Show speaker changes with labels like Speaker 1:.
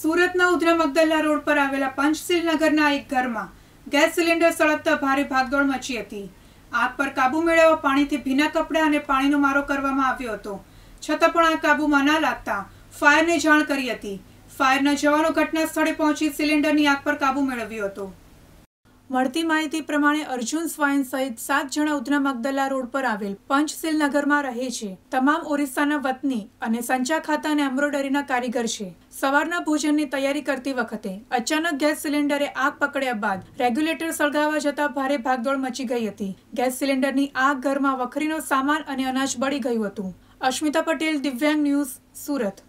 Speaker 1: સુરતના ઉધરા મગદલ્લા રોડ પર આવેલા પંચશીલ નગરના એક ઘરમાં ગેસ સિલિન્ડર સળગતા ભારે ભાગદોડ મચી હતી આગ પર કાબુ મેળવવા પાણીથી ભીના કપડાં અને પાણીનો મારો કરવામાં આવ્યો હતો છતાં પણ આ કાબુમાં ના લાગતા ફાયરને જાણ કરી હતી ફાયરના જવાનો ઘટના સ્થળે પહોંચી સિલિન્ડરની આગ પર કાબુ મેળવ્યો હતો મળતી માહિતી પ્રમાણે અર્જુન સ્વાઈન સહિત સાત જણા ઉધના મગદલા રોડ પર આવેલ પંચશીલ નગરમાં રહે છે તમામ ઓરિસ્સાના વતની અને સંચા ખાતા અને એમ્બ્રોઇડરીના કારીગર છે સવારના ભોજનની તૈયારી કરતી વખતે અચાનક ગેસ સિલિન્ડરે આગ પકડ્યા બાદ રેગ્યુલેટર સળગાવવા જતા ભારે ભાગદોડ મચી ગઈ હતી ગેસ સિલિન્ડરની આગ ઘરમાં વખરીનો સામાન અને અનાજ બળી ગયું હતું અશ્મિતા પટેલ દિવ્યાંગ ન્યૂઝ સુરત